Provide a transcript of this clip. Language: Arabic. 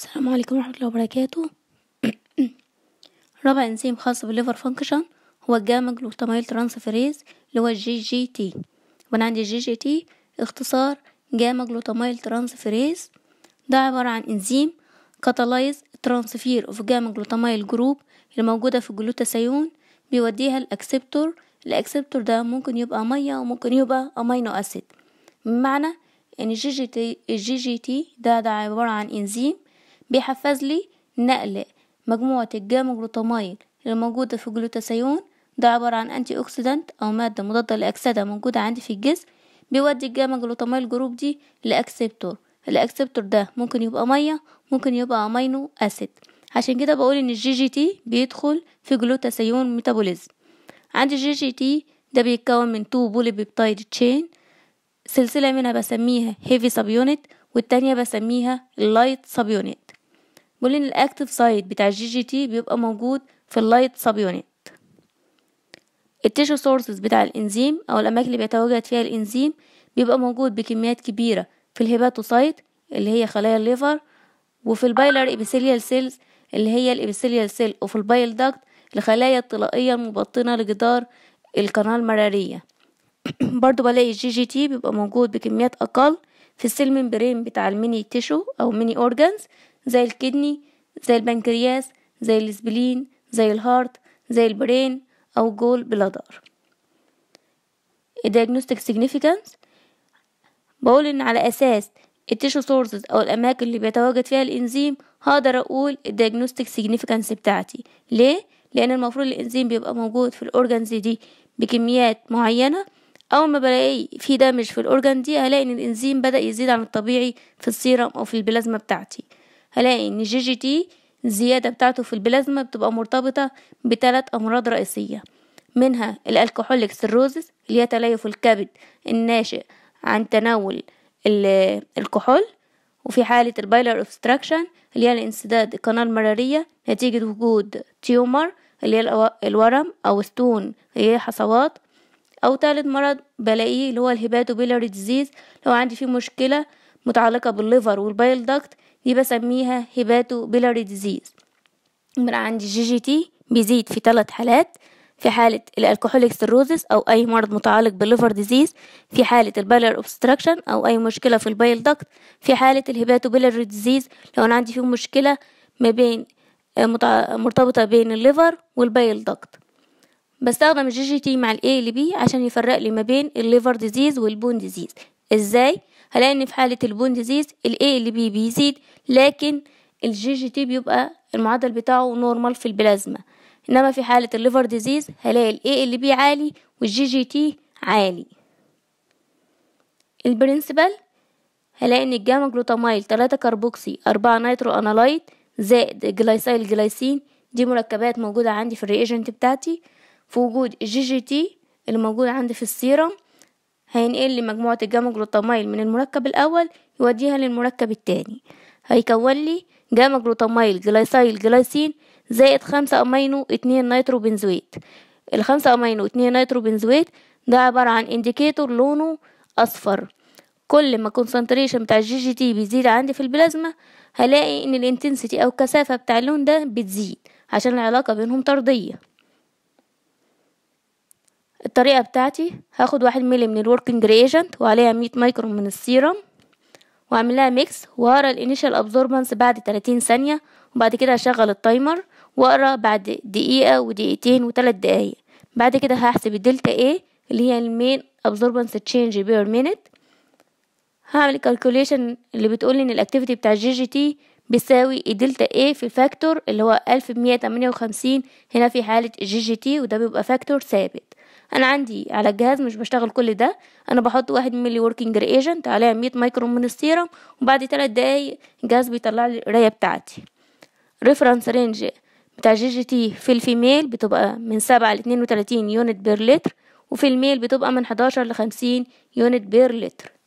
السلام عليكم ورحمة الله وبركاته رابع انزيم خاص بالليفر فانكشن هو الجاما جلوتاميل ترانسفيريز اللي هو الجي جي تي وانا عندي الجي جي تي اختصار جاما جلوتاميل ترانسفيريز ده عبارة عن انزيم كاتالايز ترانسفير اوف جاما جلوتاميل جروب اللي موجودة في الجلوتاسيون بيوديها الاكسبتور الاكسبتور ده ممكن يبقى مية وممكن يبقى امينو اسيد بمعنى ان الجي جي تي الجي جي تي ده ده عبارة عن انزيم بيحفز لي نقل مجموعة الجاما جلوتامايل الموجودة في جلوتاسيون ده عبارة عن أنتي أوكسيدنت أو مادة مضادة للأكسدة موجودة عندي في الجسم بيودي الجاما جلوتامايل جروب دي لأكسبتور الأكسبتور ده ممكن يبقى مية ممكن يبقى أمينو أسيد عشان كده بقول إن الجي جي تي بيدخل في جلوتاسيون ميتابوليزم عندي الجي جي تي ده بيتكون من تو بولي بيبتايد تشين سلسلة منها بسميها هيفي سابيونت والتانية بسميها اللايت سابيونت بيقول ان الاكتف سايت بتاع الجي جي تي بيبقى موجود في اللايت يونت التيشو سورسز بتاع الانزيم او الاماكن اللي بيتواجد فيها الانزيم بيبقى موجود بكميات كبيره في الهيباتوسايت اللي هي خلايا الليفر وفي البايلر ابيثيليال سيلز اللي هي الابيثيليال سيل وفي البايل داكت الخلايا الطلائيه المبطنه لجدار القناه المراريه برضو بلاقي الجي جي تي بيبقى موجود بكميات اقل في السيل ممبرين بتاع الميني تيشو او ميني اورجانز زي الكدني زي البنكرياس زي الاسبلين زي الهارت زي البرين أو جول بلادر الدياجنوستيك significance بقول إن على أساس التيشو سورسز أو الأماكن اللي بيتواجد فيها الإنزيم هقدر أقول الدياجنوستيك سيجنيفيكانس بتاعتي ليه؟ لأن المفروض الإنزيم بيبقى موجود في الأورجانز دي بكميات معينة أول ما بلاقي في دامج في الأورجان دي هلاقي إن الإنزيم بدأ يزيد عن الطبيعي في السيرم أو في البلازما بتاعتي هلاقي ان جي جي تي الزيادة بتاعته في البلازما بتبقى مرتبطة بثلاث أمراض رئيسية منها الألكحوليك سيروزس اللي هي تليف الكبد الناشئ عن تناول الكحول وفي حالة البايلر اوبستراكشن اللي هي الانسداد القناة المرارية نتيجة وجود تيومر اللي هي الورم أو ستون اللي هي حصوات أو تالت مرض بلاقيه اللي هو الهيباتو ديزيز لو عندي فيه مشكلة متعلقة بالليفر والبايل داكت دي بسميها هيباتو بيلاري ديزيز من عندي جي جي تي بيزيد في ثلاث حالات في حالة الالكوحوليك سيروزيس أو أي مرض متعلق بالليفر ديزيز في حالة البالر اوبستراكشن أو أي مشكلة في البايل داكت في حالة الهيباتو بيلاري ديزيز لو أنا عندي فيه مشكلة ما بين آه، مرتبطة بين الليفر والبايل داكت بستخدم الجي جي تي مع الاي اللي بي عشان يفرق لي ما بين الليفر ديزيز والبون ديزيز ازاي هلاقي يعني ان في حالة البون ديزيز A ال B بيزيد لكن الجي جي تي بيبقى المعدل بتاعه نورمال في البلازما انما في حالة الليفر ديزيز هلاقي A ال B عالي والجي جي تي عالي البرنسبل هلاقي ان الجاما جلوتامايل تلاتة كربوكسي أربعة نيترو انالايت زائد جلايسايل جلايسين دي مركبات موجودة عندي في الرياجنت بتاعتي في وجود الجي جي تي اللي موجود عندي في السيرم هينقل لي مجموعة الجمع جلوتامايل من المركب الأول يوديها للمركب التاني هيكون لي جاما جلوتامايل جلايسايل جلايسين زائد خمسة أمينو اتنين نيترو بنزويت الخمسة أمينو اتنين نيترو بنزويت ده عبارة عن انديكيتور لونه أصفر كل ما كونسنتريشن بتاع الجي جي تي بيزيد عندي في البلازما هلاقي ان الانتنسيتي او الكثافة بتاع اللون ده بتزيد عشان العلاقة بينهم طردية الطريقة بتاعتي هاخد واحد ملي من الوركينج ريجنت وعليها مية مايكرون من السيرم وعملها ميكس وهقرا الانيشال ابزوربانس بعد تلاتين ثانية وبعد كده هشغل التايمر واقرا بعد دقيقة ودقيقتين وتلات دقايق بعد كده هحسب الدلتا ايه اللي هي المين ابزوربانس تشينج بير مينت هعمل الكالكوليشن اللي بتقولي ان الاكتيفيتي بتاع جي جي تي بيساوي الدلتا ايه في الفاكتور اللي هو ألف مية تمانية وخمسين هنا في حالة جي جي تي وده بيبقى فاكتور ثابت انا عندي على الجهاز مش بشتغل كل ده انا بحط واحد ملي وركينج رياجنت عليها 100 مايكرو من السيرم وبعد 3 دقايق الجهاز بيطلع لي القرايه بتاعتي ريفرنس رينج بتاع جي جي تي في الفيميل بتبقى من 7 ل 32 يونت بير لتر وفي الميل بتبقى من 11 ل 50 يونت بير لتر